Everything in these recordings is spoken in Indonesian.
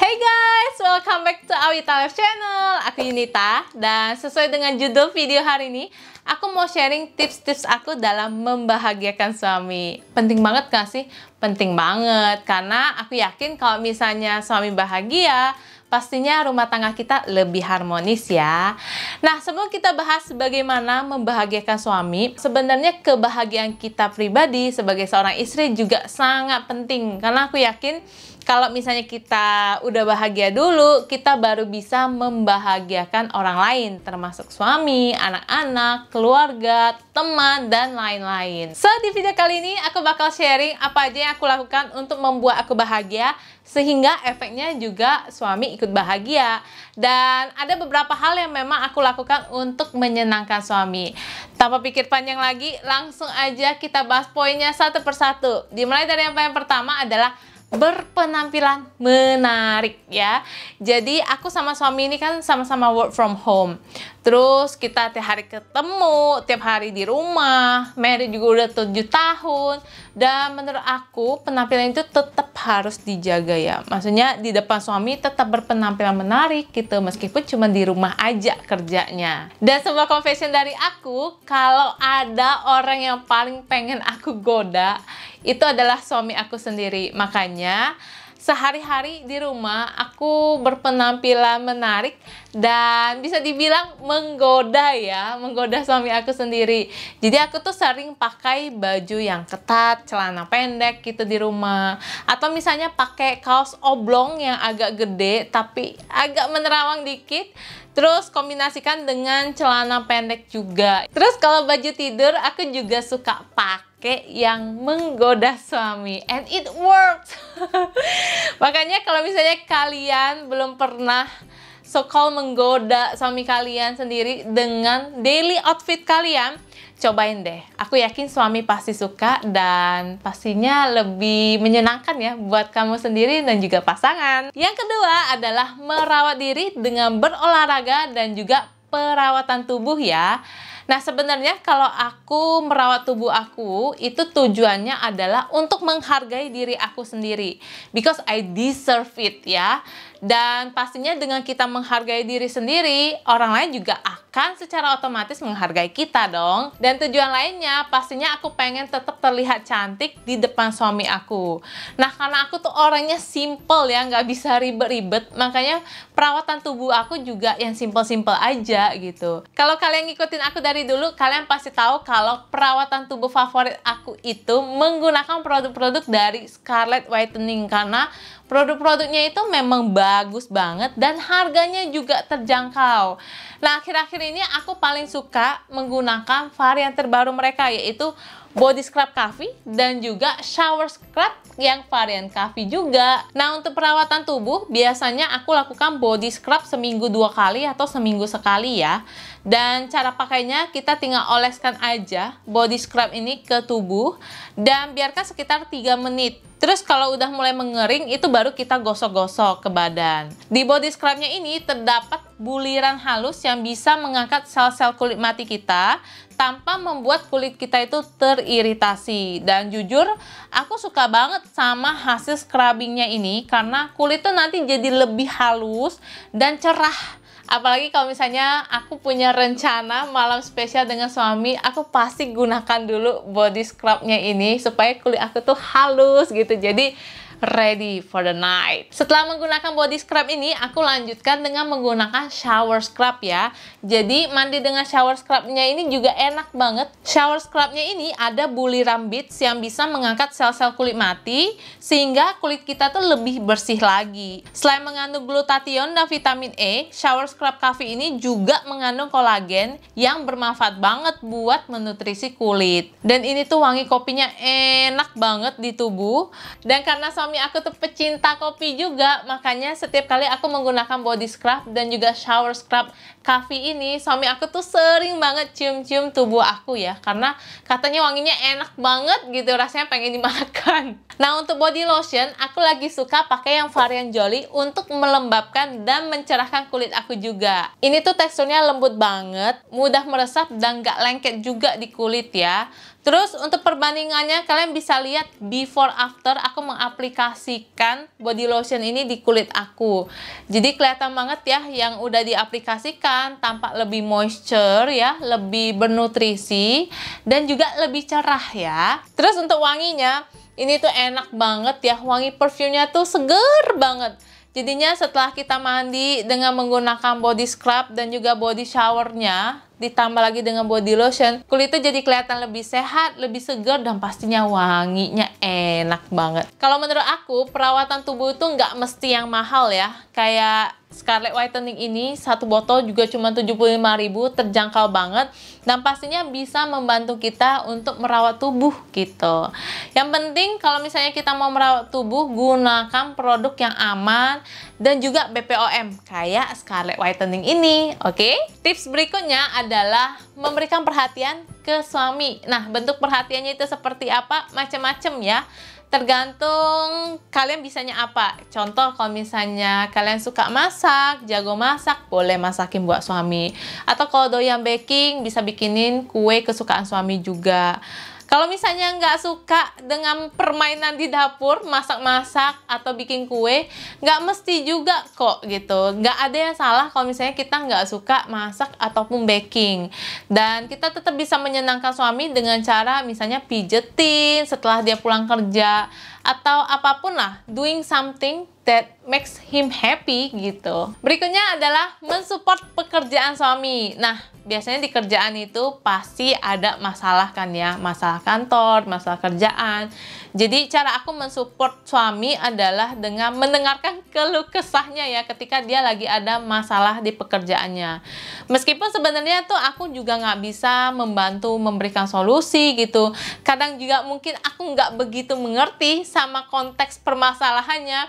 Hey guys, welcome back to Awita Life Channel. Aku Yunita dan sesuai dengan judul video hari ini, aku mau sharing tips-tips aku dalam membahagiakan suami. Penting banget gak sih? Penting banget karena aku yakin kalau misalnya suami bahagia, pastinya rumah tangga kita lebih harmonis ya. Nah, sebelum kita bahas bagaimana membahagiakan suami, sebenarnya kebahagiaan kita pribadi sebagai seorang istri juga sangat penting karena aku yakin kalau misalnya kita udah bahagia dulu, kita baru bisa membahagiakan orang lain, termasuk suami, anak-anak, keluarga, teman, dan lain-lain. So, di video kali ini aku bakal sharing apa aja yang aku lakukan untuk membuat aku bahagia, sehingga efeknya juga suami ikut bahagia. Dan ada beberapa hal yang memang aku lakukan untuk menyenangkan suami. Tanpa pikir panjang lagi, langsung aja kita bahas poinnya satu persatu. Dimulai dari yang paling pertama adalah berpenampilan menarik ya. Jadi aku sama suami ini kan sama-sama work from home. Terus kita tiap hari ketemu, tiap hari di rumah. Mary juga udah 7 tahun. Dan menurut aku penampilan itu tetap harus dijaga ya. Maksudnya di depan suami tetap berpenampilan menarik gitu meskipun cuma di rumah aja kerjanya. Dan sebuah confession dari aku, kalau ada orang yang paling pengen aku goda, itu adalah suami aku sendiri. Makanya sehari-hari di rumah aku berpenampilan menarik dan bisa dibilang menggoda ya, menggoda suami aku sendiri. Jadi aku tuh sering pakai baju yang ketat, celana pendek gitu di rumah. Atau misalnya pakai kaos oblong yang agak gede tapi agak menerawang dikit. Terus kombinasikan dengan celana pendek juga. Terus kalau baju tidur aku juga suka pakai yang menggoda suami and it works. Makanya kalau misalnya kalian belum pernah so kalau menggoda suami kalian sendiri dengan daily outfit kalian, cobain deh. Aku yakin suami pasti suka dan pastinya lebih menyenangkan ya buat kamu sendiri dan juga pasangan. Yang kedua adalah merawat diri dengan berolahraga dan juga perawatan tubuh ya. Nah, sebenarnya kalau aku merawat tubuh aku, itu tujuannya adalah untuk menghargai diri aku sendiri. Because I deserve it ya. Dan pastinya dengan kita menghargai diri sendiri, orang lain juga akan secara otomatis menghargai kita dong. Dan tujuan lainnya, pastinya aku pengen tetap terlihat cantik di depan suami aku. Nah, karena aku tuh orangnya simple ya, nggak bisa ribet-ribet, makanya perawatan tubuh aku juga yang simple-simple aja gitu. Kalau kalian ngikutin aku dari dulu, kalian pasti tahu kalau perawatan tubuh favorit aku itu menggunakan produk-produk dari Scarlett Whitening karena Produk-produknya itu memang bagus banget dan harganya juga terjangkau. Nah, akhir-akhir ini aku paling suka menggunakan varian terbaru mereka yaitu body scrub coffee dan juga shower scrub yang varian coffee juga. Nah, untuk perawatan tubuh biasanya aku lakukan body scrub seminggu dua kali atau seminggu sekali ya. Dan cara pakainya kita tinggal oleskan aja body scrub ini ke tubuh dan biarkan sekitar 3 menit. Terus kalau udah mulai mengering itu baru kita gosok-gosok ke badan. Di body scrubnya ini terdapat buliran halus yang bisa mengangkat sel-sel kulit mati kita tanpa membuat kulit kita itu teriritasi. Dan jujur, aku suka banget sama hasil scrubbingnya ini karena kulit tuh nanti jadi lebih halus dan cerah. Apalagi kalau misalnya aku punya rencana malam spesial dengan suami, aku pasti gunakan dulu body scrubnya ini supaya kulit aku tuh halus gitu. Jadi ready for the night. Setelah menggunakan body scrub ini, aku lanjutkan dengan menggunakan shower scrub ya. Jadi mandi dengan shower scrubnya ini juga enak banget. Shower scrubnya ini ada buliran beads yang bisa mengangkat sel-sel kulit mati sehingga kulit kita tuh lebih bersih lagi. Selain mengandung glutathione dan vitamin E, shower scrub coffee ini juga mengandung kolagen yang bermanfaat banget buat menutrisi kulit. Dan ini tuh wangi kopinya enak banget di tubuh. Dan karena suami suami aku tuh pecinta kopi juga, makanya setiap kali aku menggunakan body scrub dan juga shower scrub kafe ini, suami aku tuh sering banget cium-cium tubuh aku ya, karena katanya wanginya enak banget gitu, rasanya pengen dimakan. Nah, untuk body lotion, aku lagi suka pakai yang varian Jolly untuk melembabkan dan mencerahkan kulit aku juga. Ini tuh teksturnya lembut banget, mudah meresap dan gak lengket juga di kulit ya. Terus untuk perbandingannya kalian bisa lihat before after aku mengaplikasikan body lotion ini di kulit aku. Jadi kelihatan banget ya yang udah diaplikasikan tampak lebih moisture ya, lebih bernutrisi dan juga lebih cerah ya. Terus untuk wanginya ini tuh enak banget ya, wangi perfume-nya tuh seger banget. Jadinya setelah kita mandi dengan menggunakan body scrub dan juga body showernya, ditambah lagi dengan body lotion, kulit itu jadi kelihatan lebih sehat, lebih segar, dan pastinya wanginya enak banget. Kalau menurut aku, perawatan tubuh itu nggak mesti yang mahal ya. Kayak Scarlet Whitening ini satu botol juga cuma 75.000 terjangkau banget dan pastinya bisa membantu kita untuk merawat tubuh gitu. Yang penting kalau misalnya kita mau merawat tubuh gunakan produk yang aman dan juga BPOM kayak Scarlet Whitening ini, oke? Okay? Tips berikutnya adalah memberikan perhatian ke suami. Nah, bentuk perhatiannya itu seperti apa? Macam-macam ya tergantung kalian bisanya apa. Contoh kalau misalnya kalian suka masak, jago masak, boleh masakin buat suami. Atau kalau doyan baking, bisa bikinin kue kesukaan suami juga. Kalau misalnya nggak suka dengan permainan di dapur, masak-masak atau bikin kue, nggak mesti juga kok gitu. Nggak ada yang salah kalau misalnya kita nggak suka masak ataupun baking. Dan kita tetap bisa menyenangkan suami dengan cara misalnya pijetin setelah dia pulang kerja atau apapun lah doing something that makes him happy gitu berikutnya adalah mensupport pekerjaan suami nah biasanya di kerjaan itu pasti ada masalah kan ya masalah kantor masalah kerjaan jadi cara aku mensupport suami adalah dengan mendengarkan keluh kesahnya ya ketika dia lagi ada masalah di pekerjaannya. Meskipun sebenarnya tuh aku juga nggak bisa membantu memberikan solusi gitu. Kadang juga mungkin aku nggak begitu mengerti sama konteks permasalahannya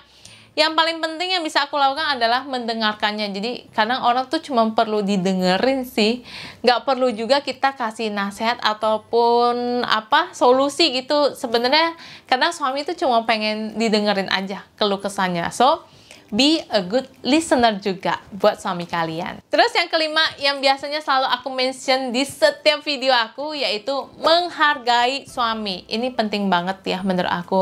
yang paling penting yang bisa aku lakukan adalah mendengarkannya jadi kadang orang tuh cuma perlu didengerin sih nggak perlu juga kita kasih nasihat ataupun apa solusi gitu sebenarnya kadang suami itu cuma pengen didengerin aja keluh kesannya so be a good listener juga buat suami kalian terus yang kelima yang biasanya selalu aku mention di setiap video aku yaitu menghargai suami ini penting banget ya menurut aku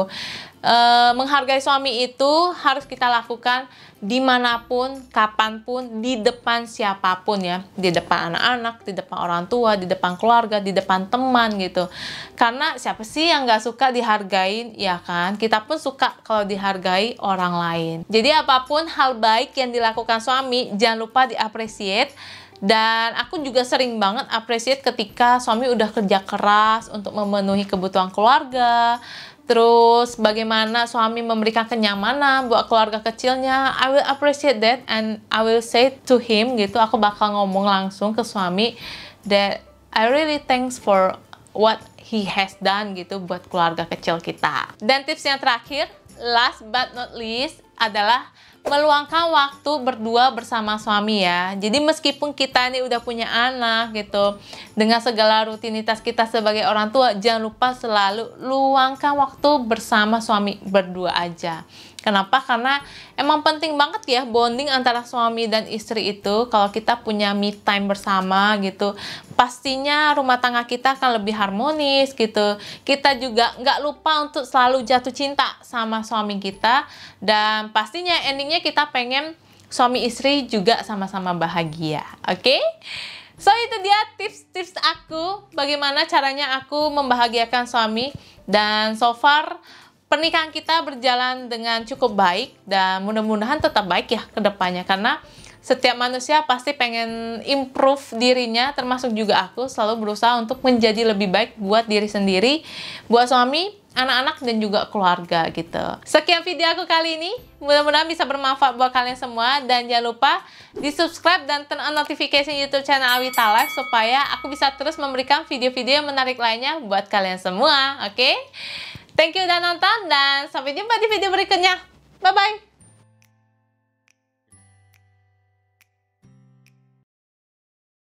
e, menghargai suami itu harus kita lakukan dimanapun, kapanpun, di depan siapapun ya, di depan anak-anak, di depan orang tua, di depan keluarga, di depan teman gitu. Karena siapa sih yang nggak suka dihargain, ya kan? Kita pun suka kalau dihargai orang lain. Jadi apapun hal baik yang dilakukan suami, jangan lupa diapresiasi. dan aku juga sering banget appreciate ketika suami udah kerja keras untuk memenuhi kebutuhan keluarga, terus bagaimana suami memberikan kenyamanan buat keluarga kecilnya I will appreciate that and I will say to him gitu aku bakal ngomong langsung ke suami that I really thanks for what he has done gitu buat keluarga kecil kita dan tips yang terakhir last but not least adalah meluangkan waktu berdua bersama suami ya. Jadi meskipun kita ini udah punya anak gitu, dengan segala rutinitas kita sebagai orang tua, jangan lupa selalu luangkan waktu bersama suami berdua aja. Kenapa? Karena emang penting banget ya bonding antara suami dan istri itu. Kalau kita punya me time bersama gitu, pastinya rumah tangga kita akan lebih harmonis gitu. Kita juga nggak lupa untuk selalu jatuh cinta sama suami kita dan pastinya endingnya kita pengen suami istri juga sama-sama bahagia. Oke? Okay? So itu dia tips-tips aku bagaimana caranya aku membahagiakan suami dan so far pernikahan kita berjalan dengan cukup baik dan mudah-mudahan tetap baik ya ke depannya karena setiap manusia pasti pengen improve dirinya termasuk juga aku selalu berusaha untuk menjadi lebih baik buat diri sendiri, buat suami, anak-anak dan juga keluarga gitu. Sekian video aku kali ini. Mudah-mudahan bisa bermanfaat buat kalian semua dan jangan lupa di-subscribe dan turn on notification YouTube channel Awita Live supaya aku bisa terus memberikan video-video yang menarik lainnya buat kalian semua, oke? Okay? Thank you udah nonton dan sampai jumpa di video berikutnya. Bye-bye.